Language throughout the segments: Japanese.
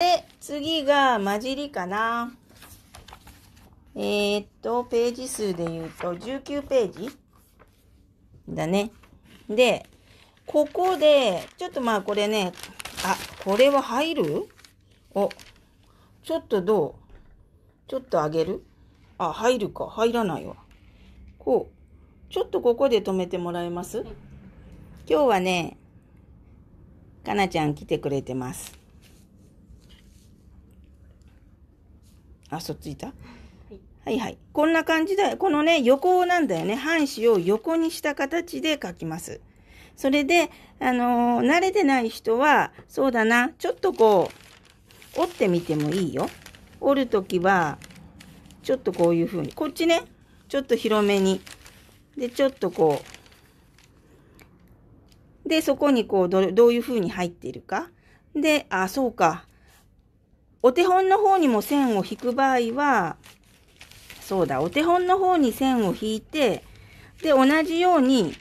で、次が混じりかな。えー、っと、ページ数で言うと19ページだね。で、ここで、ちょっとまあこれね、あ、これは入るお、ちょっとどうちょっと上げるあ、入るか。入らないわ。こう。ちょっとここで止めてもらえます今日はね、かなちゃん来てくれてます。あ、そっちいた、はい、はいはい。こんな感じで、このね、横なんだよね。半紙を横にした形で書きます。それで、あのー、慣れてない人は、そうだな、ちょっとこう、折ってみてもいいよ。折るときは、ちょっとこういう風に、こっちね、ちょっと広めに。で、ちょっとこう。で、そこにこう、どどういう風に入っているか。で、あ、そうか。お手本の方にも線を引く場合は、そうだ、お手本の方に線を引いて、で、同じように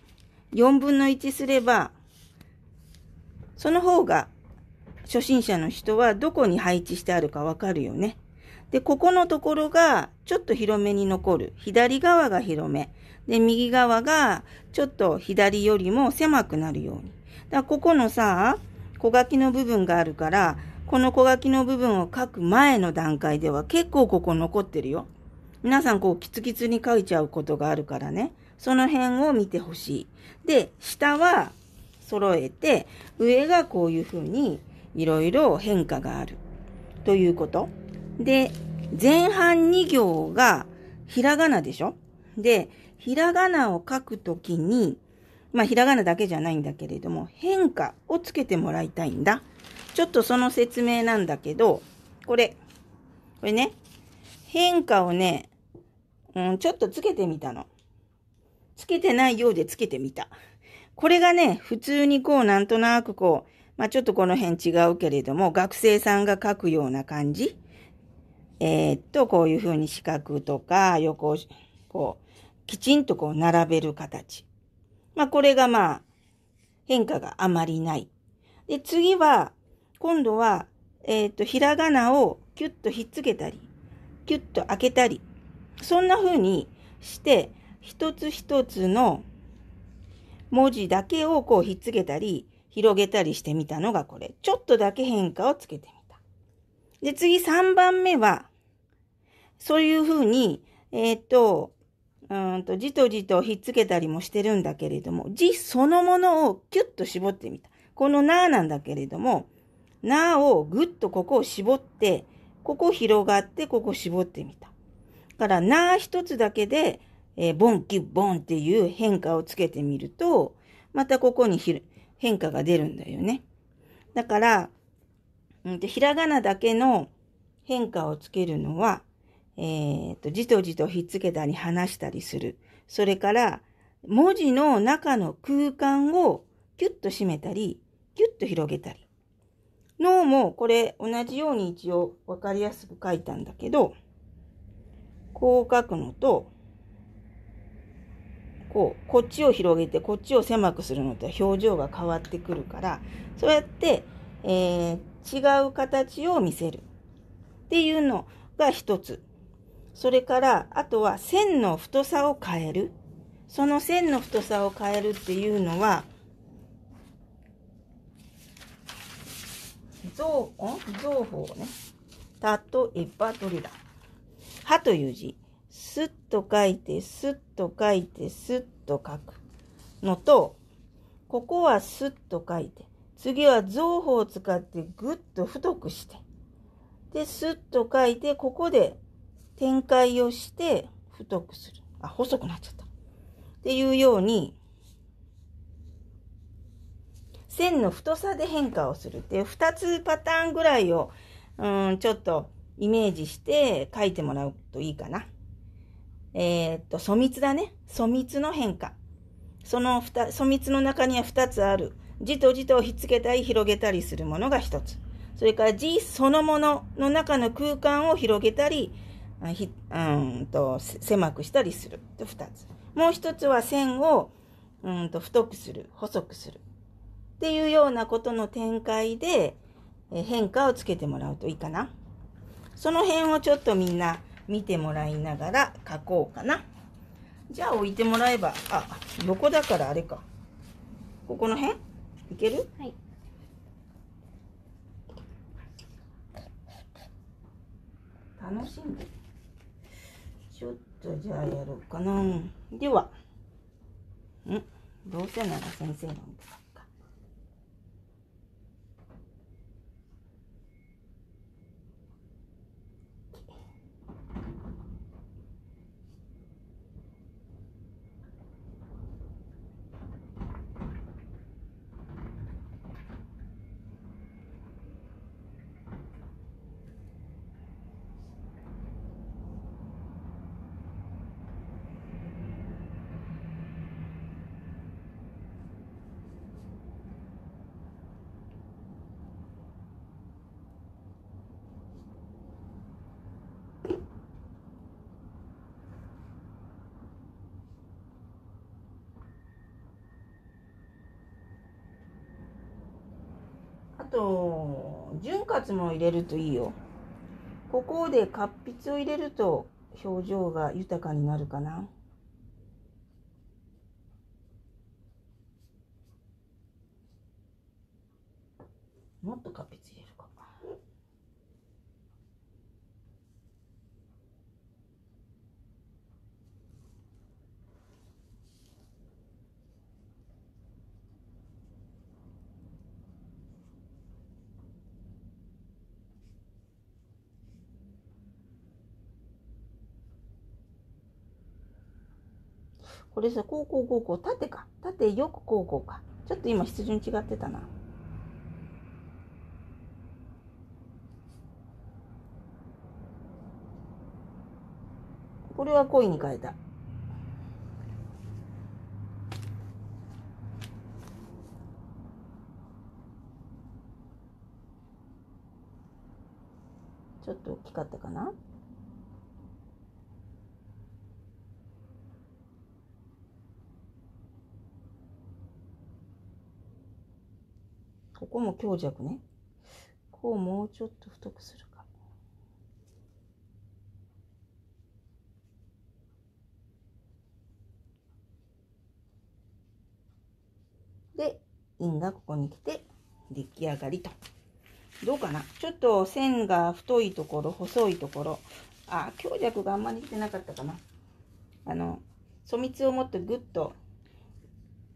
4分の1すれば、その方が初心者の人はどこに配置してあるかわかるよね。で、ここのところがちょっと広めに残る。左側が広め。で、右側がちょっと左よりも狭くなるように。だここのさ、小書きの部分があるから、この小書きの部分を書く前の段階では結構ここ残ってるよ。皆さんこうキツキツに書いちゃうことがあるからね。その辺を見てほしい。で、下は揃えて、上がこういうふうにいろいろ変化がある。ということ。で、前半2行がひらがなでしょで、ひらがなを書くときに、まあ、ひらがなだけじゃないんだけれども、変化をつけてもらいたいんだ。ちょっとその説明なんだけど、これ、これね、変化をね、うん、ちょっとつけてみたの。つけてないようでつけてみた。これがね、普通にこう、なんとなくこう、まあ、ちょっとこの辺違うけれども、学生さんが書くような感じ。えー、っと、こういうふうに四角とか横を、こう、きちんとこう並べる形。まあ、これがまあ、変化があまりない。で、次は、今度は、えっ、ー、と、ひらがなをキュッとひっつけたり、キュッと開けたり、そんな風にして、一つ一つの文字だけをこうひっつけたり、広げたりしてみたのがこれ。ちょっとだけ変化をつけてみた。で、次3番目は、そういう風に、えっ、ー、と、うんと、じとじとひっつけたりもしてるんだけれども、字そのものをキュッと絞ってみた。このなーなんだけれども、なをぐっとここを絞って、ここ広がって、ここ絞ってみた。から、な一つだけで、えー、ボンキュッボンっていう変化をつけてみると、またここに変化が出るんだよね。だから、うん、とひらがなだけの変化をつけるのは、えー、とじとじとひっつけたり離したりする。それから、文字の中の空間をキュッと締めたり、キュッと広げたり。脳もこれ同じように一応分かりやすく書いたんだけど、こう書くのと、こう、こっちを広げてこっちを狭くするのと表情が変わってくるから、そうやって、えー、違う形を見せるっていうのが一つ。それから、あとは線の太さを変える。その線の太さを変えるっていうのは、造造法ね。例えばどれだはという字。すっと書いて、すっと書いて、すっと書くのと、ここはすっと書いて、次は造法を使ってぐっと太くして、で、すっと書いて、ここで展開をして太くする。あ、細くなっちゃった。っていうように、線の太さで変化をするっていう2つパターンぐらいを、うん、ちょっとイメージして書いてもらうといいかな。えー、っと、粗密だね。粗密の変化。その粗密の中には2つある。字と字とをひっつけたり広げたりするものが1つ。それから字そのものの中の空間を広げたり、ひうんと狭くしたりする2つ。もう1つは線をうんと太くする、細くする。っていうようなことの展開で変化をつけてもらうといいかな。その辺をちょっとみんな見てもらいながら書こうかな。じゃあ置いてもらえば、あ、横だからあれか。ここの辺いけるはい。楽しんで。ちょっとじゃあやろうかな。では、んどうせなら先生なんだ。と潤滑も入れるといいよここで活筆を入れると表情が豊かになるかなもっと活これさ、こうこうこうこう、縦か。縦よくこうこうか。ちょっと今、筆順違ってたな。これは恋に変えた。ちょっと大きかったかなここも強弱ね。こうもうちょっと太くするか。で、印がここに来て出来上がりと。どうかなちょっと線が太いところ、細いところ。あ、強弱があんまり出てなかったかな。あの、粗密をもっとぐっと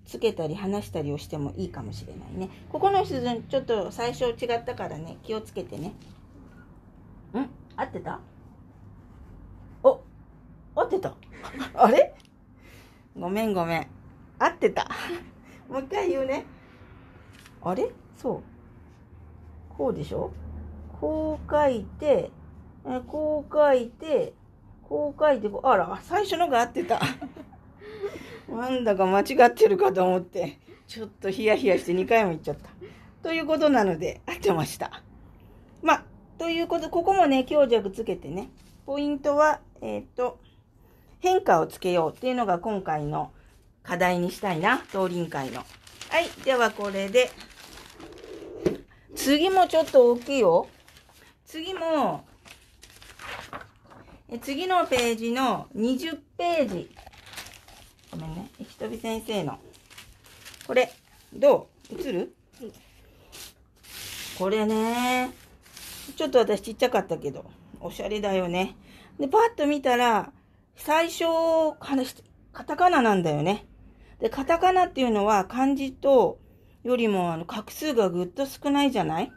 つけたり離したりをしてもいいかもしれないね。ここの湿潤ちょっと最初違ったからね、気をつけてね。ん合ってたお、合ってた あれごめんごめん。合ってた。もう一回言うね。あれそう。こうでしょこう書いて、こう書いて、こう書いて、あら、最初のが合ってた。なんだか間違ってるかと思って、ちょっとヒヤヒヤして2回も行っちゃった。ということなので、合ってました。まあ、ということ、ここもね、強弱つけてね、ポイントは、えっ、ー、と、変化をつけようっていうのが今回の課題にしたいな、東輪会の。はい、ではこれで。次もちょっと大きいよ。次も、え次のページの20ページ。ごめんね。えきとび先生の。これ、どう映る、うん、これね。ちょっと私ちっちゃかったけど、おしゃれだよね。で、パッと見たら、最初、カタカナなんだよね。で、カタカナっていうのは漢字と、よりもあの、画数がぐっと少ないじゃない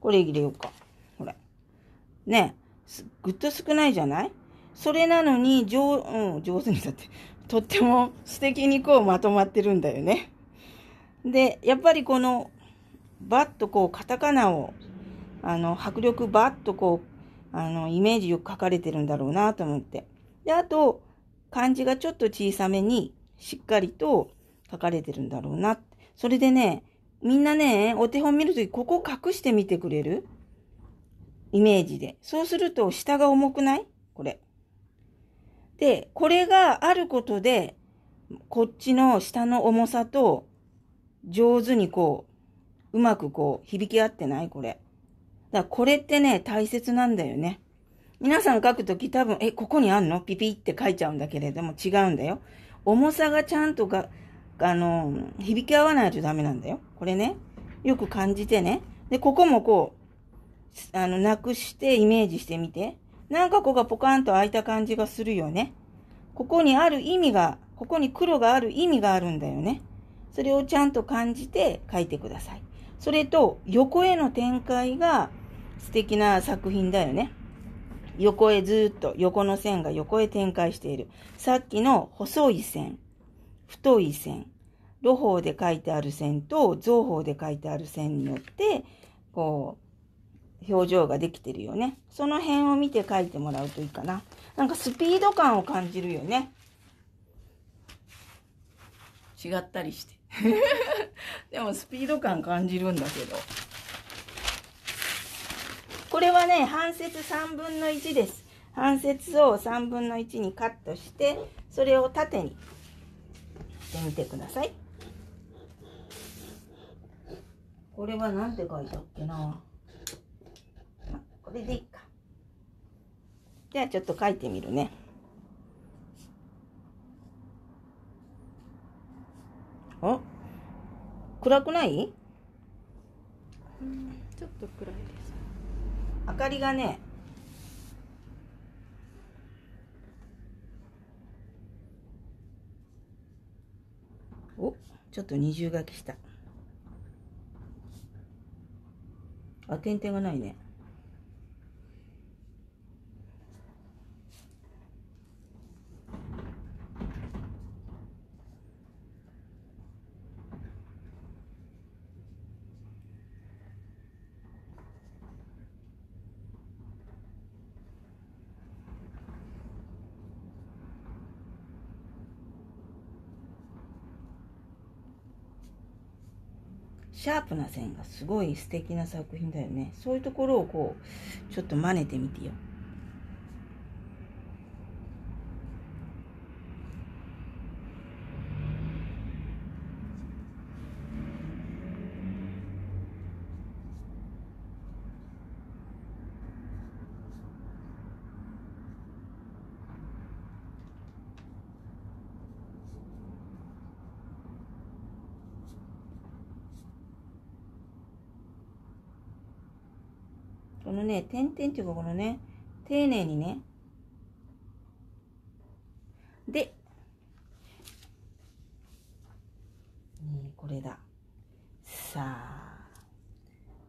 これ入れようか。ほら。ね。ぐっと少ないじゃないそれなのに、上、うん、上手にだって。とっても素敵にこうまとまってるんだよね。で、やっぱりこの、バッとこうカタカナを、あの、迫力バッとこう、あの、イメージよく書かれてるんだろうなと思って。で、あと、漢字がちょっと小さめに、しっかりと書かれてるんだろうな。それでね、みんなね、お手本見るとき、ここ隠してみてくれるイメージで。そうすると、下が重くないこれ。で、これがあることで、こっちの下の重さと上手にこう、うまくこう、響き合ってないこれ。だからこれってね、大切なんだよね。皆さん書くとき多分、え、ここにあんのピピって書いちゃうんだけれども違うんだよ。重さがちゃんとが、あの、響き合わないとダメなんだよ。これね。よく感じてね。で、ここもこう、あの、なくしてイメージしてみて。なんかここがポカンと開いた感じがするよね。ここにある意味が、ここに黒がある意味があるんだよね。それをちゃんと感じて書いてください。それと、横への展開が素敵な作品だよね。横へずっと、横の線が横へ展開している。さっきの細い線、太い線、露法で書いてある線と造法で書いてある線によって、こう、表情ができてるよね。その辺を見て書いてもらうといいかな。なんかスピード感を感じるよね。違ったりして。でもスピード感感じるんだけど。これはね、半節3分の1です。半節を3分の1にカットして、それを縦にしてみてください。これは何て書いたっけなこれでいいか。じゃあちょっと書いてみるね。あ暗くないちょっと暗いです。明かりがね、おちょっと二重書きした。あ、点々がないね。シャープな線がすごい素敵な作品だよねそういうところをこうちょっと真似てみてよこのね、点々っていうかこのね、丁寧にね。で、ね、これだ。さ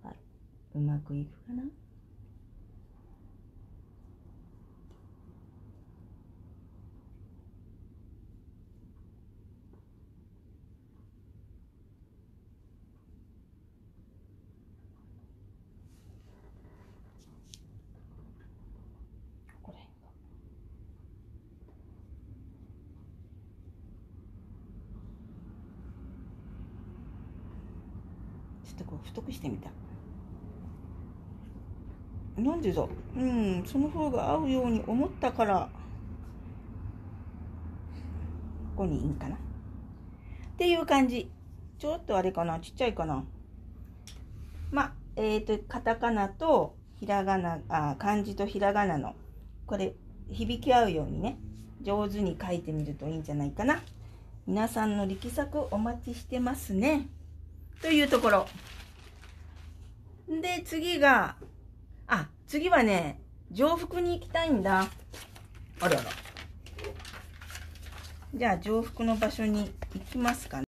あ、うまくいくかなちょっとこう太くしてみたなんでだうんその方が合うように思ったからここにいいんかなっていう感じちょっとあれかなちっちゃいかなまあえっ、ー、とカタカナとひらがなあ漢字とひらがなのこれ響き合うようにね上手に書いてみるといいんじゃないかな皆さんの力作お待ちしてますね。というところ。で、次が、あ、次はね、上腹に行きたいんだ。あらあら。じゃあ、上腹の場所に行きますかね。